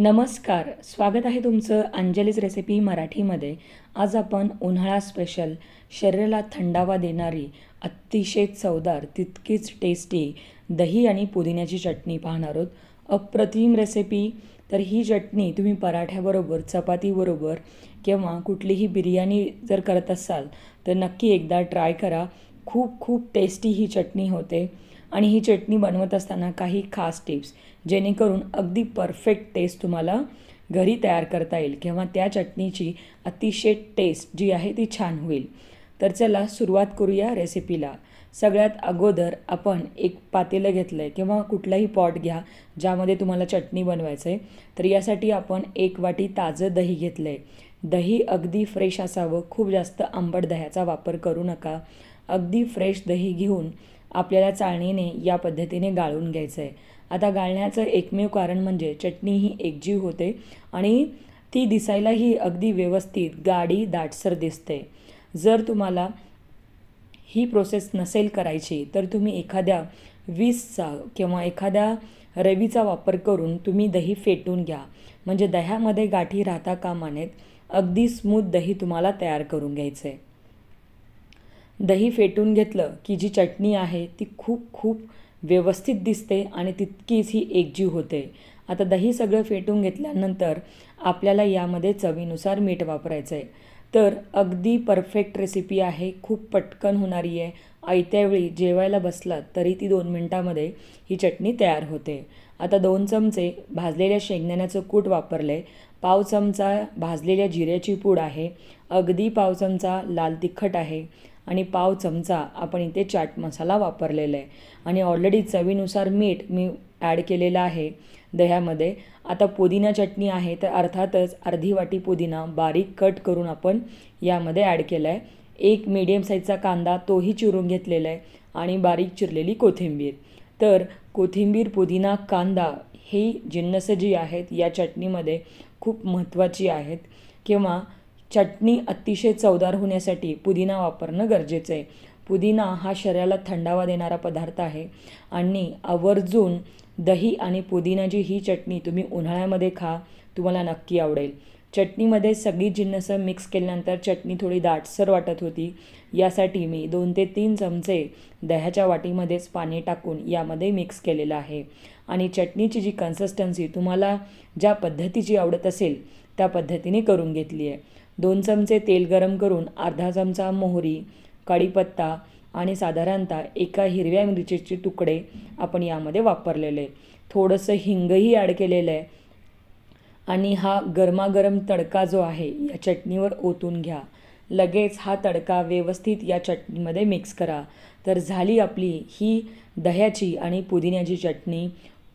नमस्कार स्वागत आहे तुमचं अंजलीज रेसिपी मराठीमध्ये आज आपण उन्हाळा स्पेशल शरीराला थंडावा देणारी अतिशय चवदार तितकीच टेस्टी दही आणि पुदिन्याची चटणी पाहणार आहोत अप्रतिम रेसिपी तर ही चटणी तुम्ही पराठ्याबरोबर चपातीबरोबर किंवा कुठलीही बिर्याणी जर करत असाल तर नक्की एकदा ट्राय करा खूप खूप टेस्टी ही चटणी होते आणि ही चटणी बनवत असताना काही खास टिप्स जेणेकरून अगदी परफेक्ट टेस्ट तुम्हाला घरी तयार करता येईल किंवा त्या चटणीची अतिशय टेस्ट जी आहे ती छान होईल तर चला सुरुवात करूया रेसिपीला सगळ्यात अगोदर आपण एक पातेलं घेतलं आहे किंवा कुठलाही पॉट घ्या ज्यामध्ये तुम्हाला चटणी बनवायचं आहे तर यासाठी आपण एक वाटी ताजं दही घेतलं आहे दही अगदी फ्रेश असावं खूप जास्त आंबट दह्याचा वापर करू नका अगदी फ्रेश दही घेऊन आपल्याला चाळणीने या पद्धतीने गाळून घ्यायचं आहे आता गाळण्याचं एकमेव कारण म्हणजे चटणी ही एकजीव होते आणि ती दिसायलाही अगदी व्यवस्थित गाडी दाटसर दिसते जर तुम्हाला ही प्रोसेस नसेल करायची तर तुम्ही एखाद्या वीसचा किंवा एखाद्या रवीचा वापर करून तुम्ही दही फेटून घ्या म्हणजे दह्यामध्ये गाठी राहता कामानेत अगदी स्मूथ दही तुम्हाला तयार करून घ्यायचं आहे दही फेटून घेतलं की जी चटणी आहे ती खूप खूप व्यवस्थित दिसते आणि तितकीच ही एकजीव होते आता दही सगळं फेटून घेतल्यानंतर आपल्याला यामध्ये चवीनुसार मीठ वापरायचं आहे तर अगदी परफेक्ट रेसिपी आहे खूप पटकन होणारी आहे आयत्यावेळी जेवायला बसलात तरी ती दोन मिनटामध्ये ही चटणी तयार होते आता दोन चमचे भाजलेल्या शेंगदाण्याचं कूट वापरले पाव चमचा भाजलेल्या जिऱ्याची पूड आहे अगदी पाव चमचा लाल तिखट आहे आणि पाव चमचा आपण इथे चाट मसाला वापरलेला आहे आणि ऑलरेडी चवीनुसार मीठ मी ॲड केलेलं आहे दह्यामध्ये आता पुदिना चटणी आहे तर अर्थातच अर्धी वाटी पुदिना बारीक कट करून आपण यामध्ये ॲड केला आहे एक मीडियम साईजचा कांदा तोही चिरून घेतलेला आहे आणि बारीक चिरलेली कोथिंबीर तर कोथिंबीर पुदिना कांदा ही जिन्नस जी आहेत या चटणीमध्ये खूप महत्त्वाची आहेत किंवा चटणी अतिशय चवदार होण्यासाठी पुदिना वापरणं गरजेचं आहे पुदिना हा शरीराला थंडावा देणारा पदार्थ आहे आणि आवर्जून दही आणि पुदिनाची ही चटणी तुम्ही उन्हाळ्यामध्ये खा तुम्हाला नक्की आवडेल चटणीमध्ये सगळी जिन्नसं मिक्स केल्यानंतर चटणी थोडी दाटसर वाटत होती यासाठी मी दोन ते तीन चमचे दह्याच्या वाटीमध्येच पाणी टाकून यामध्ये मिक्स केलेलं आहे आणि चटणीची जी कन्सिस्टन्सी तुम्हाला ज्या पद्धतीची आवडत असेल त्या पद्धतीने करून घेतली आहे दोन चमचे तेल गरम करून अर्धा चमचा मोहरी कढीपत्ता आणि साधारणतः एका हिरव्या मिरचीचे तुकडे आपण यामध्ये वापरलेले थोडंसं हिंगही ॲड केलेलं आहे आणि हा गरमागरम तडका जो आहे या चटणीवर ओतून घ्या लगेच हा तडका व्यवस्थित या चटणीमध्ये मिक्स करा तर झाली आपली ही दह्याची आणि पुदिन्याची चटणी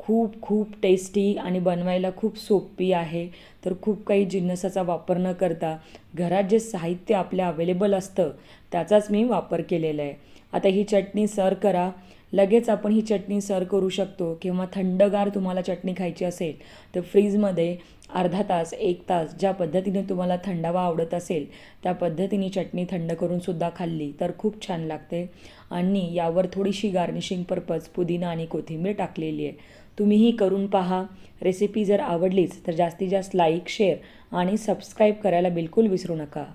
खूप खूप टेस्टी आणि बनवायला खूप सोपी आहे तर खूप काही जिन्नसाचा वापर न करता घरात जे साहित्य आपल्या अवेलेबल असतं त्याचाच मी वापर केलेला आहे आता ही चटणी सर करा लगेच आपण ही चटणी सर करू शकतो किंवा थंडगार तुम्हाला चटणी खायची असेल तर फ्रीजमध्ये अर्धा तास एक तास ज्या पद्धतीने तुम्हाला थंडावा आवडत असेल त्या पद्धतीने चटणी थंड करूनसुद्धा खाल्ली तर खूप छान लागते आणि यावर थोडीशी गार्निशिंग पर्पज पुदिना आणि कोथिंबीर टाकलेली आहे तुम्हीही करून पहा रेसिपी जर आवडलीच तर जास्तीत जास्त लाईक शेअर आणि सबस्क्राईब करायला बिलकुल विसरू नका